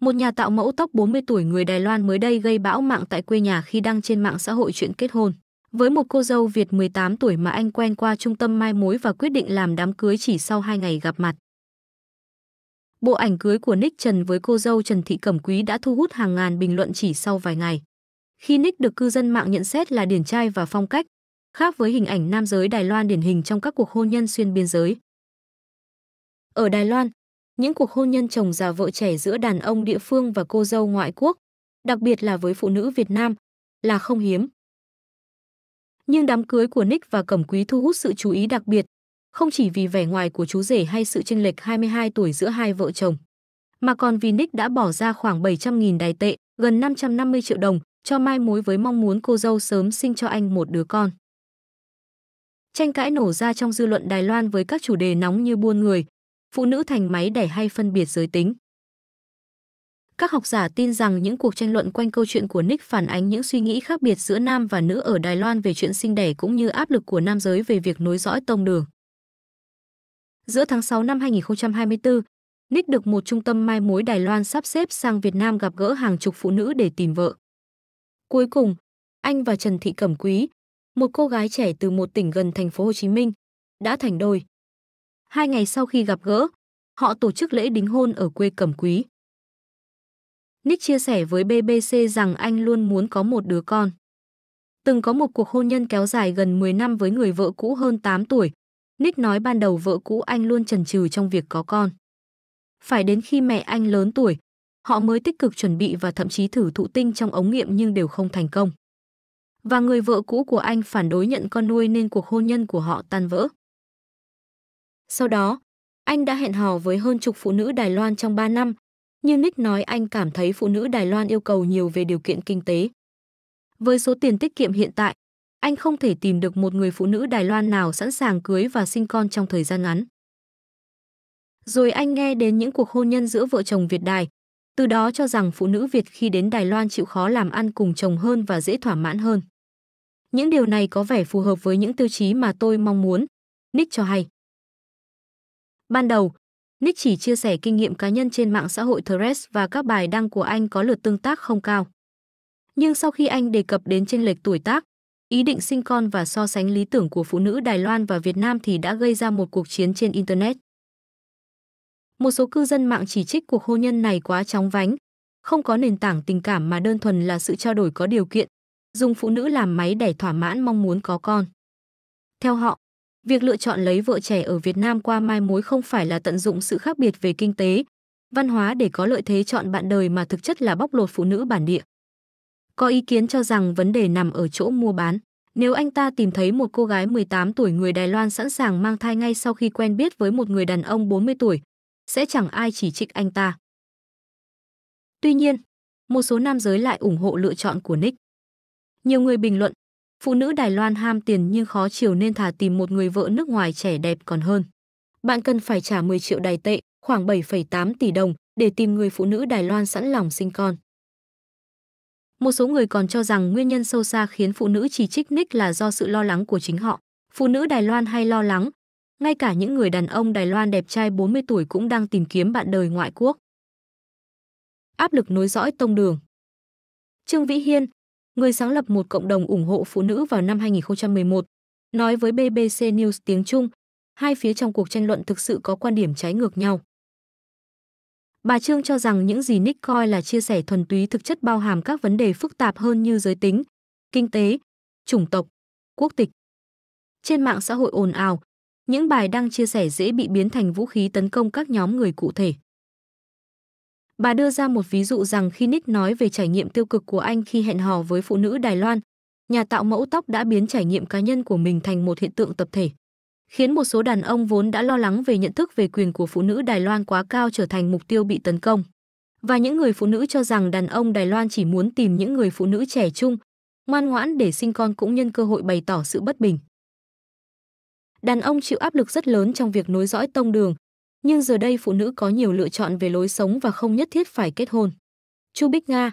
Một nhà tạo mẫu tóc 40 tuổi người Đài Loan mới đây gây bão mạng tại quê nhà khi đăng trên mạng xã hội chuyện kết hôn. Với một cô dâu Việt 18 tuổi mà anh quen qua trung tâm mai mối và quyết định làm đám cưới chỉ sau 2 ngày gặp mặt. Bộ ảnh cưới của Nick Trần với cô dâu Trần Thị Cẩm Quý đã thu hút hàng ngàn bình luận chỉ sau vài ngày. Khi Nick được cư dân mạng nhận xét là điển trai và phong cách, khác với hình ảnh nam giới Đài Loan điển hình trong các cuộc hôn nhân xuyên biên giới. Ở Đài Loan, những cuộc hôn nhân chồng già vợ trẻ giữa đàn ông địa phương và cô dâu ngoại quốc, đặc biệt là với phụ nữ Việt Nam, là không hiếm. Nhưng đám cưới của Nick và Cẩm Quý thu hút sự chú ý đặc biệt, không chỉ vì vẻ ngoài của chú rể hay sự chênh lệch 22 tuổi giữa hai vợ chồng, mà còn vì Nick đã bỏ ra khoảng 700.000 đài tệ, gần 550 triệu đồng cho mai mối với mong muốn cô dâu sớm sinh cho anh một đứa con. Tranh cãi nổ ra trong dư luận Đài Loan với các chủ đề nóng như buôn người, phụ nữ thành máy đẻ hay phân biệt giới tính. Các học giả tin rằng những cuộc tranh luận quanh câu chuyện của Nick phản ánh những suy nghĩ khác biệt giữa nam và nữ ở Đài Loan về chuyện sinh đẻ cũng như áp lực của nam giới về việc nối dõi tông đường. Giữa tháng 6 năm 2024, Nick được một trung tâm mai mối Đài Loan sắp xếp sang Việt Nam gặp gỡ hàng chục phụ nữ để tìm vợ. Cuối cùng, anh và Trần Thị Cẩm Quý, một cô gái trẻ từ một tỉnh gần thành phố Hồ Chí Minh, đã thành đôi. Hai ngày sau khi gặp gỡ, họ tổ chức lễ đính hôn ở quê Cẩm Quý. Nick chia sẻ với BBC rằng anh luôn muốn có một đứa con. Từng có một cuộc hôn nhân kéo dài gần 10 năm với người vợ cũ hơn 8 tuổi. Nick nói ban đầu vợ cũ anh luôn chần chừ trong việc có con. Phải đến khi mẹ anh lớn tuổi, họ mới tích cực chuẩn bị và thậm chí thử thụ tinh trong ống nghiệm nhưng đều không thành công. Và người vợ cũ của anh phản đối nhận con nuôi nên cuộc hôn nhân của họ tan vỡ. Sau đó, anh đã hẹn hò với hơn chục phụ nữ Đài Loan trong 3 năm, như Nick nói anh cảm thấy phụ nữ Đài Loan yêu cầu nhiều về điều kiện kinh tế. Với số tiền tiết kiệm hiện tại, anh không thể tìm được một người phụ nữ Đài Loan nào sẵn sàng cưới và sinh con trong thời gian ngắn. Rồi anh nghe đến những cuộc hôn nhân giữa vợ chồng Việt Đài, từ đó cho rằng phụ nữ Việt khi đến Đài Loan chịu khó làm ăn cùng chồng hơn và dễ thỏa mãn hơn. Những điều này có vẻ phù hợp với những tiêu chí mà tôi mong muốn, Nick cho hay. Ban đầu, Nick chỉ chia sẻ kinh nghiệm cá nhân trên mạng xã hội Threads và các bài đăng của anh có lượt tương tác không cao. Nhưng sau khi anh đề cập đến chênh lệch tuổi tác, ý định sinh con và so sánh lý tưởng của phụ nữ Đài Loan và Việt Nam thì đã gây ra một cuộc chiến trên Internet. Một số cư dân mạng chỉ trích cuộc hôn nhân này quá chóng vánh, không có nền tảng tình cảm mà đơn thuần là sự trao đổi có điều kiện, dùng phụ nữ làm máy để thỏa mãn mong muốn có con. Theo họ, Việc lựa chọn lấy vợ trẻ ở Việt Nam qua mai mối không phải là tận dụng sự khác biệt về kinh tế, văn hóa để có lợi thế chọn bạn đời mà thực chất là bóc lột phụ nữ bản địa. Có ý kiến cho rằng vấn đề nằm ở chỗ mua bán. Nếu anh ta tìm thấy một cô gái 18 tuổi người Đài Loan sẵn sàng mang thai ngay sau khi quen biết với một người đàn ông 40 tuổi, sẽ chẳng ai chỉ trích anh ta. Tuy nhiên, một số nam giới lại ủng hộ lựa chọn của Nick. Nhiều người bình luận, Phụ nữ Đài Loan ham tiền nhưng khó chiều nên thà tìm một người vợ nước ngoài trẻ đẹp còn hơn. Bạn cần phải trả 10 triệu đài tệ, khoảng 7,8 tỷ đồng để tìm người phụ nữ Đài Loan sẵn lòng sinh con. Một số người còn cho rằng nguyên nhân sâu xa khiến phụ nữ chỉ trích Nick là do sự lo lắng của chính họ. Phụ nữ Đài Loan hay lo lắng, ngay cả những người đàn ông Đài Loan đẹp trai 40 tuổi cũng đang tìm kiếm bạn đời ngoại quốc. Áp lực nối dõi tông đường Trương Vĩ Hiên, người sáng lập một cộng đồng ủng hộ phụ nữ vào năm 2011, nói với BBC News tiếng Trung, hai phía trong cuộc tranh luận thực sự có quan điểm trái ngược nhau. Bà Trương cho rằng những gì Nick coi là chia sẻ thuần túy thực chất bao hàm các vấn đề phức tạp hơn như giới tính, kinh tế, chủng tộc, quốc tịch. Trên mạng xã hội ồn ào, những bài đăng chia sẻ dễ bị biến thành vũ khí tấn công các nhóm người cụ thể. Bà đưa ra một ví dụ rằng khi Nick nói về trải nghiệm tiêu cực của anh khi hẹn hò với phụ nữ Đài Loan, nhà tạo mẫu tóc đã biến trải nghiệm cá nhân của mình thành một hiện tượng tập thể, khiến một số đàn ông vốn đã lo lắng về nhận thức về quyền của phụ nữ Đài Loan quá cao trở thành mục tiêu bị tấn công. Và những người phụ nữ cho rằng đàn ông Đài Loan chỉ muốn tìm những người phụ nữ trẻ trung, ngoan ngoãn để sinh con cũng nhân cơ hội bày tỏ sự bất bình. Đàn ông chịu áp lực rất lớn trong việc nối dõi tông đường, nhưng giờ đây phụ nữ có nhiều lựa chọn về lối sống và không nhất thiết phải kết hôn. Chu Bích Nga,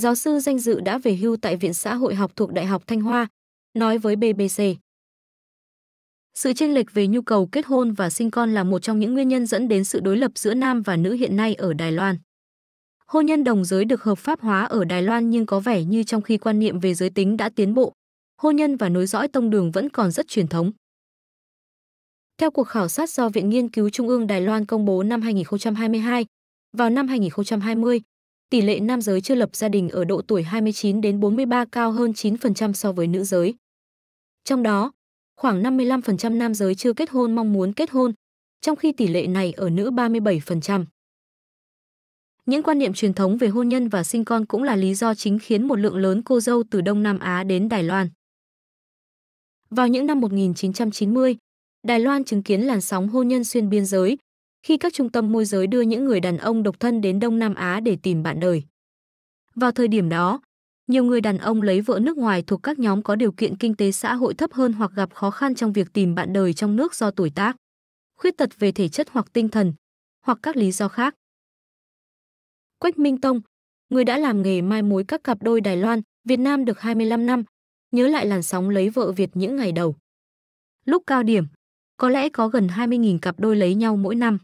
giáo sư danh dự đã về hưu tại Viện Xã hội học thuộc Đại học Thanh Hoa, nói với BBC. Sự chênh lệch về nhu cầu kết hôn và sinh con là một trong những nguyên nhân dẫn đến sự đối lập giữa nam và nữ hiện nay ở Đài Loan. Hôn nhân đồng giới được hợp pháp hóa ở Đài Loan nhưng có vẻ như trong khi quan niệm về giới tính đã tiến bộ, hôn nhân và nối dõi tông đường vẫn còn rất truyền thống. Theo cuộc khảo sát do Viện Nghiên cứu Trung ương Đài Loan công bố năm 2022, vào năm 2020, tỷ lệ nam giới chưa lập gia đình ở độ tuổi 29 đến 43 cao hơn 9% so với nữ giới. Trong đó, khoảng 55% nam giới chưa kết hôn mong muốn kết hôn, trong khi tỷ lệ này ở nữ 37%. Những quan niệm truyền thống về hôn nhân và sinh con cũng là lý do chính khiến một lượng lớn cô dâu từ Đông Nam Á đến Đài Loan. Vào những năm 1990, Đài Loan chứng kiến làn sóng hôn nhân xuyên biên giới, khi các trung tâm môi giới đưa những người đàn ông độc thân đến Đông Nam Á để tìm bạn đời. Vào thời điểm đó, nhiều người đàn ông lấy vợ nước ngoài thuộc các nhóm có điều kiện kinh tế xã hội thấp hơn hoặc gặp khó khăn trong việc tìm bạn đời trong nước do tuổi tác, khuyết tật về thể chất hoặc tinh thần, hoặc các lý do khác. Quách Minh Tông, người đã làm nghề mai mối các cặp đôi Đài Loan, Việt Nam được 25 năm, nhớ lại làn sóng lấy vợ Việt những ngày đầu. Lúc cao điểm, có lẽ có gần 20.000 cặp đôi lấy nhau mỗi năm.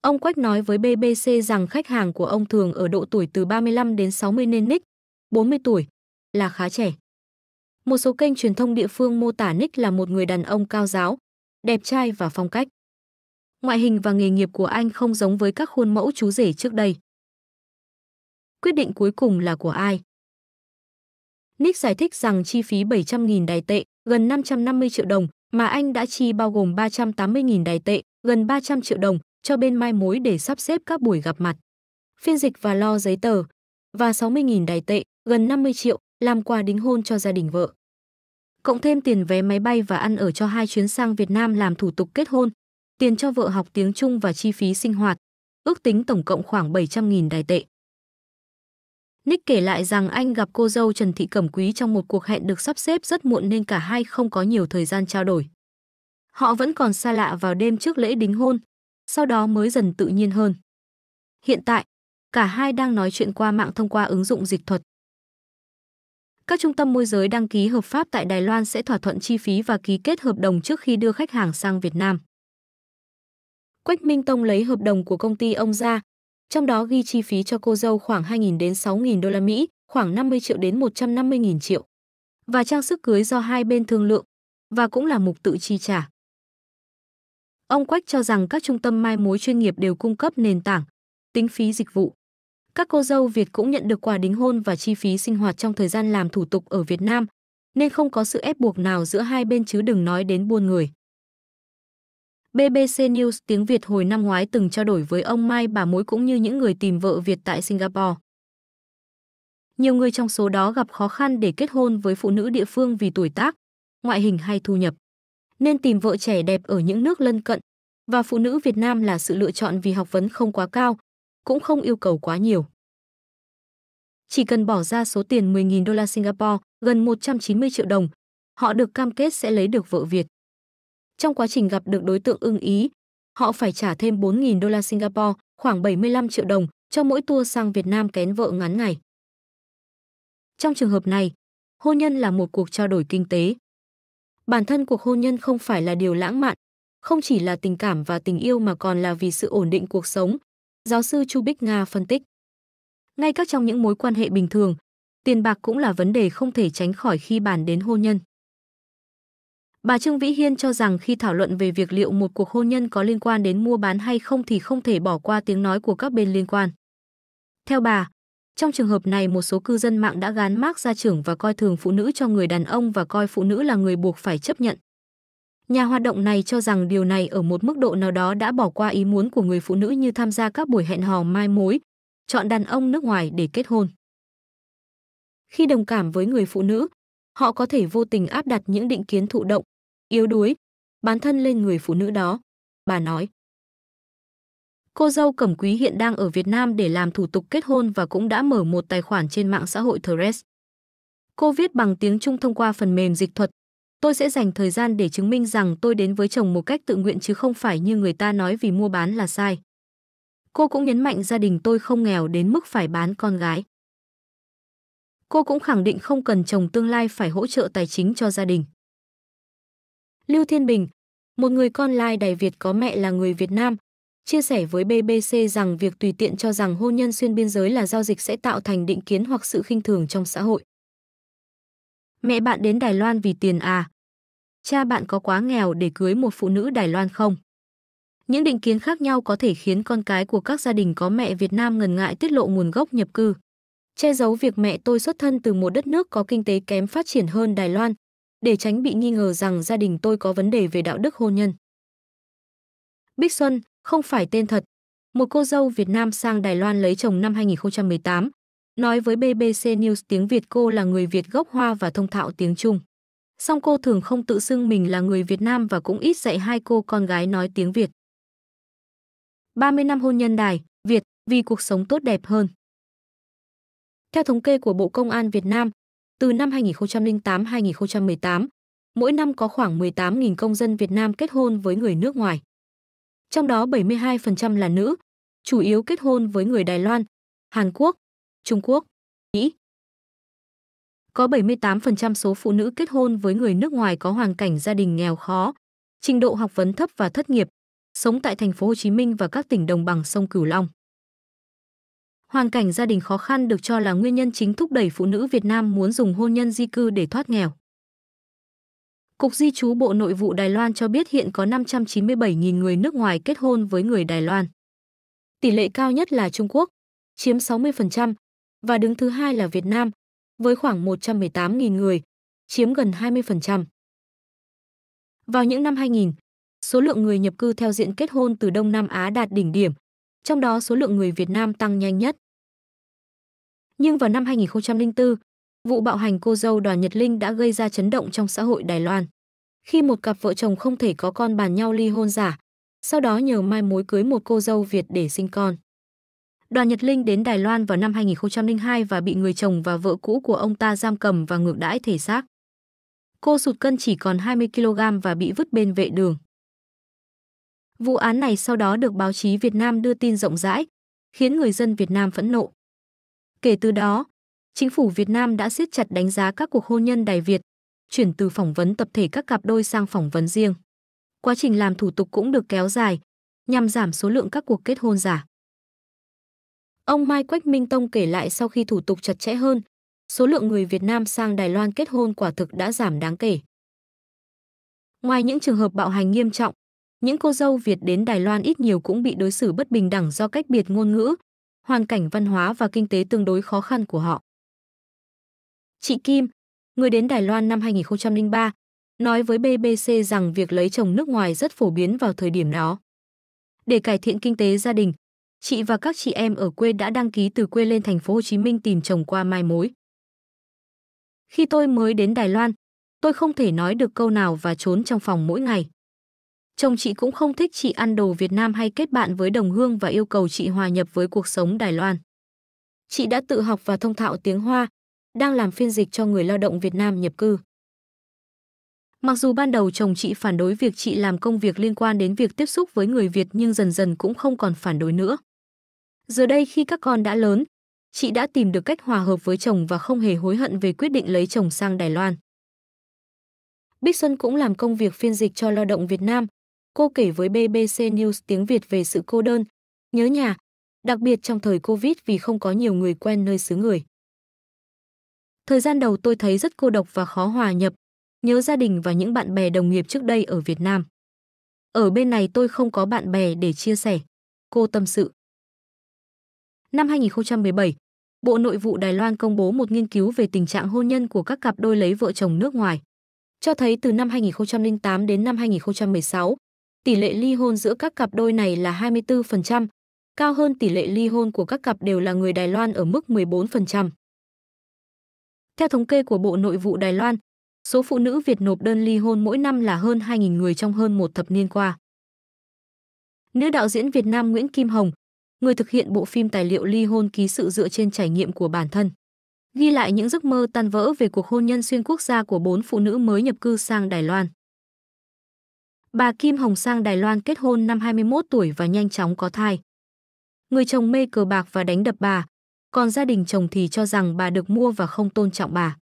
Ông Quách nói với BBC rằng khách hàng của ông thường ở độ tuổi từ 35 đến 60 nên Nick, 40 tuổi, là khá trẻ. Một số kênh truyền thông địa phương mô tả Nick là một người đàn ông cao giáo, đẹp trai và phong cách. Ngoại hình và nghề nghiệp của anh không giống với các khuôn mẫu chú rể trước đây. Quyết định cuối cùng là của ai? Nick giải thích rằng chi phí 700.000 đài tệ, gần 550 triệu đồng, mà anh đã chi bao gồm 380.000 đài tệ, gần 300 triệu đồng cho bên mai mối để sắp xếp các buổi gặp mặt, phiên dịch và lo giấy tờ và 60.000 đài tệ, gần 50 triệu làm quà đính hôn cho gia đình vợ. Cộng thêm tiền vé máy bay và ăn ở cho hai chuyến sang Việt Nam làm thủ tục kết hôn, tiền cho vợ học tiếng Trung và chi phí sinh hoạt, ước tính tổng cộng khoảng 700.000 đài tệ. Nick kể lại rằng anh gặp cô dâu Trần Thị Cẩm Quý trong một cuộc hẹn được sắp xếp rất muộn nên cả hai không có nhiều thời gian trao đổi. Họ vẫn còn xa lạ vào đêm trước lễ đính hôn, sau đó mới dần tự nhiên hơn. Hiện tại, cả hai đang nói chuyện qua mạng thông qua ứng dụng dịch thuật. Các trung tâm môi giới đăng ký hợp pháp tại Đài Loan sẽ thỏa thuận chi phí và ký kết hợp đồng trước khi đưa khách hàng sang Việt Nam. Quách Minh Tông lấy hợp đồng của công ty ông ra, trong đó ghi chi phí cho cô dâu khoảng 2.000 đến 6.000 đô la Mỹ, khoảng 50 triệu đến 150.000 triệu. Và trang sức cưới do hai bên thương lượng và cũng là mục tự chi trả. Ông Quách cho rằng các trung tâm mai mối chuyên nghiệp đều cung cấp nền tảng, tính phí dịch vụ. Các cô dâu Việt cũng nhận được quà đính hôn và chi phí sinh hoạt trong thời gian làm thủ tục ở Việt Nam, nên không có sự ép buộc nào giữa hai bên chứ đừng nói đến buôn người. BBC News tiếng Việt hồi năm ngoái từng trao đổi với ông Mai bà mối cũng như những người tìm vợ Việt tại Singapore. Nhiều người trong số đó gặp khó khăn để kết hôn với phụ nữ địa phương vì tuổi tác, ngoại hình hay thu nhập, nên tìm vợ trẻ đẹp ở những nước lân cận và phụ nữ Việt Nam là sự lựa chọn vì học vấn không quá cao, cũng không yêu cầu quá nhiều. Chỉ cần bỏ ra số tiền 10.000 đô la Singapore, gần 190 triệu đồng, họ được cam kết sẽ lấy được vợ Việt. Trong quá trình gặp được đối tượng ưng ý, họ phải trả thêm 4.000 đô la Singapore, khoảng 75 triệu đồng, cho mỗi tour sang Việt Nam kén vợ ngắn ngày. Trong trường hợp này, hôn nhân là một cuộc trao đổi kinh tế. Bản thân cuộc hôn nhân không phải là điều lãng mạn, không chỉ là tình cảm và tình yêu mà còn là vì sự ổn định cuộc sống, giáo sư Chu Bích Nga phân tích. Ngay các trong những mối quan hệ bình thường, tiền bạc cũng là vấn đề không thể tránh khỏi khi bàn đến hôn nhân. Bà Trương Vĩ Hiên cho rằng khi thảo luận về việc liệu một cuộc hôn nhân có liên quan đến mua bán hay không thì không thể bỏ qua tiếng nói của các bên liên quan. Theo bà, trong trường hợp này một số cư dân mạng đã gán mác gia trưởng và coi thường phụ nữ cho người đàn ông và coi phụ nữ là người buộc phải chấp nhận. Nhà hoạt động này cho rằng điều này ở một mức độ nào đó đã bỏ qua ý muốn của người phụ nữ như tham gia các buổi hẹn hò mai mối, chọn đàn ông nước ngoài để kết hôn. Khi đồng cảm với người phụ nữ, họ có thể vô tình áp đặt những định kiến thụ động, yếu đuối, bán thân lên người phụ nữ đó. Bà nói. Cô dâu Cẩm Quý hiện đang ở Việt Nam để làm thủ tục kết hôn và cũng đã mở một tài khoản trên mạng xã hội Threads. Cô viết bằng tiếng Trung thông qua phần mềm dịch thuật. Tôi sẽ dành thời gian để chứng minh rằng tôi đến với chồng một cách tự nguyện chứ không phải như người ta nói vì mua bán là sai. Cô cũng nhấn mạnh gia đình tôi không nghèo đến mức phải bán con gái. Cô cũng khẳng định không cần chồng tương lai phải hỗ trợ tài chính cho gia đình. Lưu Thiên Bình, một người con lai Đài Việt có mẹ là người Việt Nam, chia sẻ với BBC rằng việc tùy tiện cho rằng hôn nhân xuyên biên giới là giao dịch sẽ tạo thành định kiến hoặc sự khinh thường trong xã hội. Mẹ bạn đến Đài Loan vì tiền à? Cha bạn có quá nghèo để cưới một phụ nữ Đài Loan không? Những định kiến khác nhau có thể khiến con cái của các gia đình có mẹ Việt Nam ngần ngại tiết lộ nguồn gốc nhập cư. Che giấu việc mẹ tôi xuất thân từ một đất nước có kinh tế kém phát triển hơn Đài Loan, để tránh bị nghi ngờ rằng gia đình tôi có vấn đề về đạo đức hôn nhân. Bích Xuân, không phải tên thật, một cô dâu Việt Nam sang Đài Loan lấy chồng năm 2018, nói với BBC News tiếng Việt cô là người Việt gốc Hoa và thông thạo tiếng Trung. Song cô thường không tự xưng mình là người Việt Nam và cũng ít dạy hai cô con gái nói tiếng Việt. 30 năm hôn nhân Đài, Việt, vì cuộc sống tốt đẹp hơn. Theo thống kê của Bộ Công an Việt Nam, từ năm 2008-2018, mỗi năm có khoảng 18.000 công dân Việt Nam kết hôn với người nước ngoài. Trong đó 72% là nữ, chủ yếu kết hôn với người Đài Loan, Hàn Quốc, Trung Quốc, Mỹ. Có 78% số phụ nữ kết hôn với người nước ngoài có hoàn cảnh gia đình nghèo khó, trình độ học vấn thấp và thất nghiệp, sống tại thành phố Hồ Chí Minh và các tỉnh đồng bằng sông Cửu Long. Hoàn cảnh gia đình khó khăn được cho là nguyên nhân chính thúc đẩy phụ nữ Việt Nam muốn dùng hôn nhân di cư để thoát nghèo. Cục Di trú Bộ Nội vụ Đài Loan cho biết hiện có 597.000 người nước ngoài kết hôn với người Đài Loan. Tỷ lệ cao nhất là Trung Quốc, chiếm 60%, và đứng thứ hai là Việt Nam, với khoảng 118.000 người, chiếm gần 20%. Vào những năm 2000, số lượng người nhập cư theo diện kết hôn từ Đông Nam Á đạt đỉnh điểm, trong đó số lượng người Việt Nam tăng nhanh nhất. Nhưng vào năm 2004, vụ bạo hành cô dâu Đoàn Nhật Linh đã gây ra chấn động trong xã hội Đài Loan. Khi một cặp vợ chồng không thể có con bàn nhau ly hôn giả, sau đó nhờ mai mối cưới một cô dâu Việt để sinh con. Đoàn Nhật Linh đến Đài Loan vào năm 2002 và bị người chồng và vợ cũ của ông ta giam cầm và ngược đãi thể xác. Cô sụt cân chỉ còn 20 kg và bị vứt bên vệ đường. Vụ án này sau đó được báo chí Việt Nam đưa tin rộng rãi, khiến người dân Việt Nam phẫn nộ. Kể từ đó, chính phủ Việt Nam đã siết chặt đánh giá các cuộc hôn nhân Đài Việt, chuyển từ phỏng vấn tập thể các cặp đôi sang phỏng vấn riêng. Quá trình làm thủ tục cũng được kéo dài, nhằm giảm số lượng các cuộc kết hôn giả. Ông Mai Quách Minh Tông kể lại sau khi thủ tục chặt chẽ hơn, số lượng người Việt Nam sang Đài Loan kết hôn quả thực đã giảm đáng kể. Ngoài những trường hợp bạo hành nghiêm trọng, những cô dâu Việt đến Đài Loan ít nhiều cũng bị đối xử bất bình đẳng do cách biệt ngôn ngữ, hoàn cảnh văn hóa và kinh tế tương đối khó khăn của họ. Chị Kim, người đến Đài Loan năm 2003, nói với BBC rằng việc lấy chồng nước ngoài rất phổ biến vào thời điểm đó. Để cải thiện kinh tế gia đình, chị và các chị em ở quê đã đăng ký từ quê lên thành phố Hồ Chí Minh tìm chồng qua mai mối. Khi tôi mới đến Đài Loan, tôi không thể nói được câu nào và trốn trong phòng mỗi ngày. Chồng chị cũng không thích chị ăn đồ Việt Nam hay kết bạn với đồng hương và yêu cầu chị hòa nhập với cuộc sống Đài Loan. Chị đã tự học và thông thạo tiếng Hoa, đang làm phiên dịch cho người lao động Việt Nam nhập cư. Mặc dù ban đầu chồng chị phản đối việc chị làm công việc liên quan đến việc tiếp xúc với người Việt nhưng dần dần cũng không còn phản đối nữa. Giờ đây khi các con đã lớn, chị đã tìm được cách hòa hợp với chồng và không hề hối hận về quyết định lấy chồng sang Đài Loan. Bích Xuân cũng làm công việc phiên dịch cho lao động Việt Nam, Cô kể với BBC News tiếng Việt về sự cô đơn, nhớ nhà, đặc biệt trong thời Covid vì không có nhiều người quen nơi xứ người. Thời gian đầu tôi thấy rất cô độc và khó hòa nhập, nhớ gia đình và những bạn bè đồng nghiệp trước đây ở Việt Nam. Ở bên này tôi không có bạn bè để chia sẻ, cô tâm sự. Năm 2017, Bộ Nội vụ Đài Loan công bố một nghiên cứu về tình trạng hôn nhân của các cặp đôi lấy vợ chồng nước ngoài. Cho thấy từ năm 2008 đến năm 2016, tỷ lệ ly hôn giữa các cặp đôi này là 24%, cao hơn tỷ lệ ly hôn của các cặp đều là người Đài Loan ở mức 14%. Theo thống kê của Bộ Nội vụ Đài Loan, số phụ nữ Việt nộp đơn ly hôn mỗi năm là hơn 2.000 người trong hơn một thập niên qua. Nữ đạo diễn Việt Nam Nguyễn Kim Hồng, người thực hiện bộ phim tài liệu ly hôn ký sự dựa trên trải nghiệm của bản thân, ghi lại những giấc mơ tan vỡ về cuộc hôn nhân xuyên quốc gia của bốn phụ nữ mới nhập cư sang Đài Loan. Bà Kim Hồng sang Đài Loan kết hôn năm 21 tuổi và nhanh chóng có thai. Người chồng mê cờ bạc và đánh đập bà, còn gia đình chồng thì cho rằng bà được mua và không tôn trọng bà.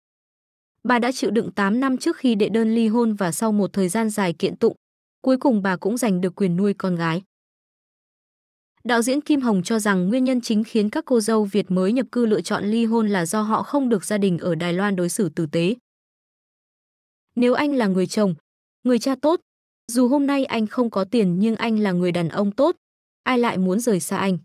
Bà đã chịu đựng 8 năm trước khi đệ đơn ly hôn và sau một thời gian dài kiện tụng, cuối cùng bà cũng giành được quyền nuôi con gái. Đạo diễn Kim Hồng cho rằng nguyên nhân chính khiến các cô dâu Việt mới nhập cư lựa chọn ly hôn là do họ không được gia đình ở Đài Loan đối xử tử tế. Nếu anh là người chồng, người cha tốt, dù hôm nay anh không có tiền nhưng anh là người đàn ông tốt, ai lại muốn rời xa anh.